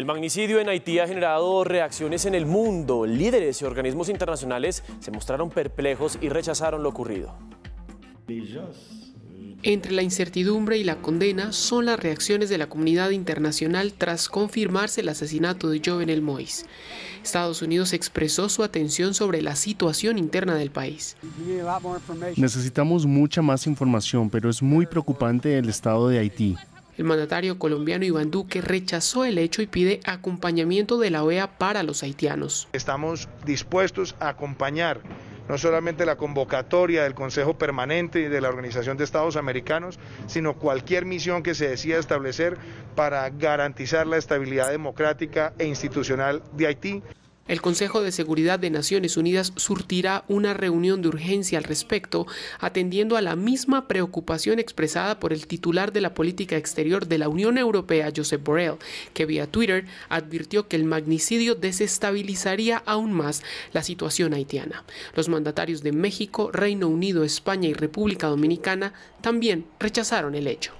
El magnicidio en Haití ha generado reacciones en el mundo. Líderes y organismos internacionales se mostraron perplejos y rechazaron lo ocurrido. Entre la incertidumbre y la condena son las reacciones de la comunidad internacional tras confirmarse el asesinato de Jovenel Moïse. Estados Unidos expresó su atención sobre la situación interna del país. Necesitamos mucha más información, pero es muy preocupante el estado de Haití. El mandatario colombiano Iván Duque rechazó el hecho y pide acompañamiento de la OEA para los haitianos. Estamos dispuestos a acompañar no solamente la convocatoria del Consejo Permanente y de la Organización de Estados Americanos, sino cualquier misión que se decida establecer para garantizar la estabilidad democrática e institucional de Haití. El Consejo de Seguridad de Naciones Unidas surtirá una reunión de urgencia al respecto, atendiendo a la misma preocupación expresada por el titular de la política exterior de la Unión Europea, Josep Borrell, que vía Twitter advirtió que el magnicidio desestabilizaría aún más la situación haitiana. Los mandatarios de México, Reino Unido, España y República Dominicana también rechazaron el hecho.